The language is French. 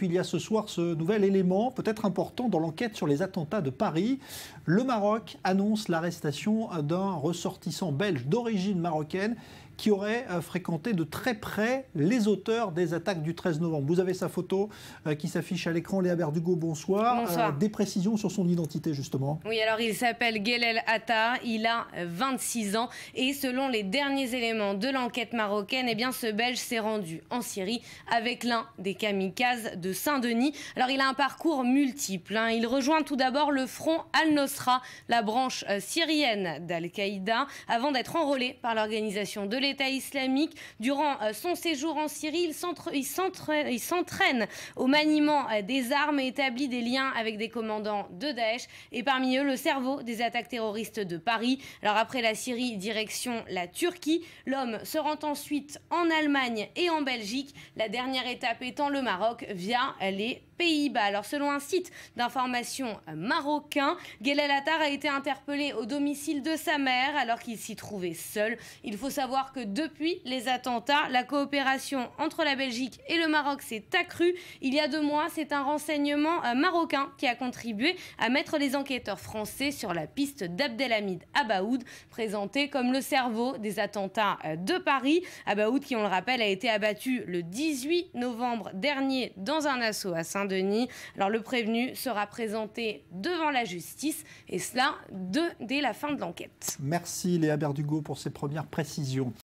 puis il y a ce soir ce nouvel élément, peut-être important, dans l'enquête sur les attentats de Paris. Le Maroc annonce l'arrestation d'un ressortissant belge d'origine marocaine qui aurait euh, fréquenté de très près les auteurs des attaques du 13 novembre. Vous avez sa photo euh, qui s'affiche à l'écran. Léa Berdugo, euh, bonsoir. des précisions sur son identité, justement. Oui, alors il s'appelle Gelel Atta, il a 26 ans et selon les derniers éléments de l'enquête marocaine, eh bien, ce Belge s'est rendu en Syrie avec l'un des kamikazes de Saint-Denis. Alors il a un parcours multiple. Hein. Il rejoint tout d'abord le front Al-Nosra, la branche syrienne d'Al-Qaïda, avant d'être enrôlé par l'organisation de l'État État islamique. Durant euh, son séjour en Syrie, il s'entraîne au maniement euh, des armes et établit des liens avec des commandants de Daesh et parmi eux le cerveau des attaques terroristes de Paris. Alors après la Syrie, direction la Turquie. L'homme se rend ensuite en Allemagne et en Belgique. La dernière étape étant le Maroc via les Pays-Bas. Alors selon un site d'information euh, marocain, Gelel Attar a été interpellé au domicile de sa mère alors qu'il s'y trouvait seul. Il faut savoir que depuis les attentats, la coopération entre la Belgique et le Maroc s'est accrue. Il y a deux mois, c'est un renseignement euh, marocain qui a contribué à mettre les enquêteurs français sur la piste d'Abdelhamid Abaoud, présenté comme le cerveau des attentats euh, de Paris. Abaoud, qui on le rappelle, a été abattu le 18 novembre dernier dans un assaut à saint denis Alors le prévenu sera présenté devant la justice et cela dès la fin de l'enquête. Merci Léa Berdugo pour ces premières précisions.